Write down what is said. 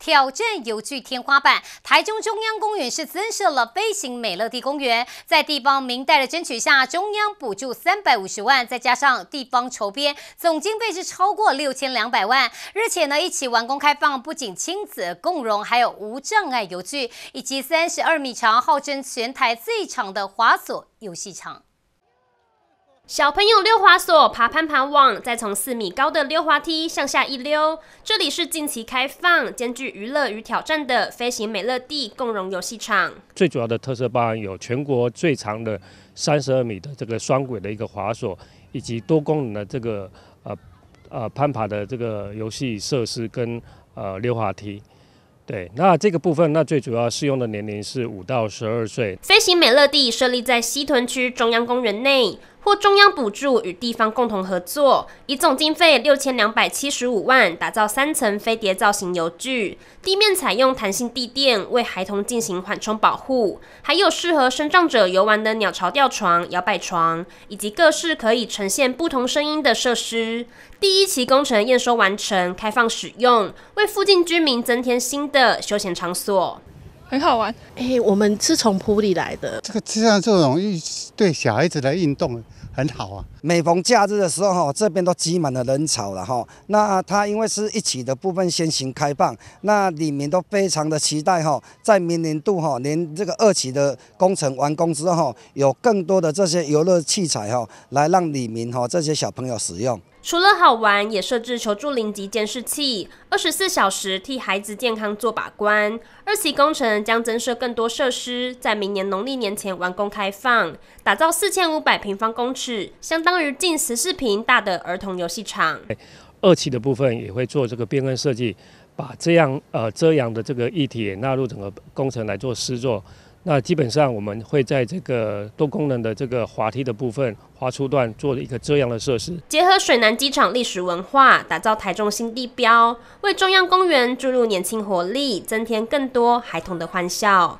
挑战游具天花板，台中中央公园是增设了飞行美乐蒂公园。在地方明代的争取下，中央补助三百五十万，再加上地方筹编，总经费是超过六千两百万。日前呢，一起完工开放，不仅亲子共融，还有无障碍游具，以及三十二米长、号称全台最长的滑索游戏场。小朋友溜滑索、爬攀爬网，再从四米高的溜滑梯向下一溜。这里是近期开放、兼具娱乐与挑战的飞行美乐地共融游戏场。最主要的特色包含有全国最长的三十二米的这个双轨的一个滑索，以及多功能的这个呃呃攀爬的这个游戏设施跟呃溜滑梯。对，那这个部分那最主要适用的年龄是五到十二岁。飞行美乐地设立在西屯区中央公园内。或中央补助与地方共同合作，以总经费六千两百七十五万打造三层飞碟造型游具，地面采用弹性地垫为孩童进行缓冲保护，还有适合身障者游玩的鸟巢吊床、摇摆床，以及各式可以呈现不同声音的设施。第一期工程验收完成，开放使用，为附近居民增添新的休闲场所。很好玩，哎，我们是从普里来的。这个实际上这种对小孩子的运动很好啊。每逢假日的时候，哈，这边都挤满了人潮了，哈。那它因为是一起的部分先行开放，那里面都非常的期待，哈。在明年度，哈，连这个二期的工程完工之后，有更多的这些游乐器材，哈，来让里面哈，这些小朋友使用。除了好玩，也设置求助零级监视器，二十四小时替孩子健康做把关。二期工程。将增设更多设施，在明年农历年前完工开放，打造四千五百平方公尺，相当于近十四平大的儿童游戏场。二期的部分也会做这个变更设计，把这样呃遮阳的这个议题也纳入整个工程来做施作。那基本上我们会在这个多功能的这个滑梯的部分滑出段做了一个遮阳的设施，结合水南机场历史文化，打造台中新地标，为中央公园注入年轻活力，增添更多孩童的欢笑。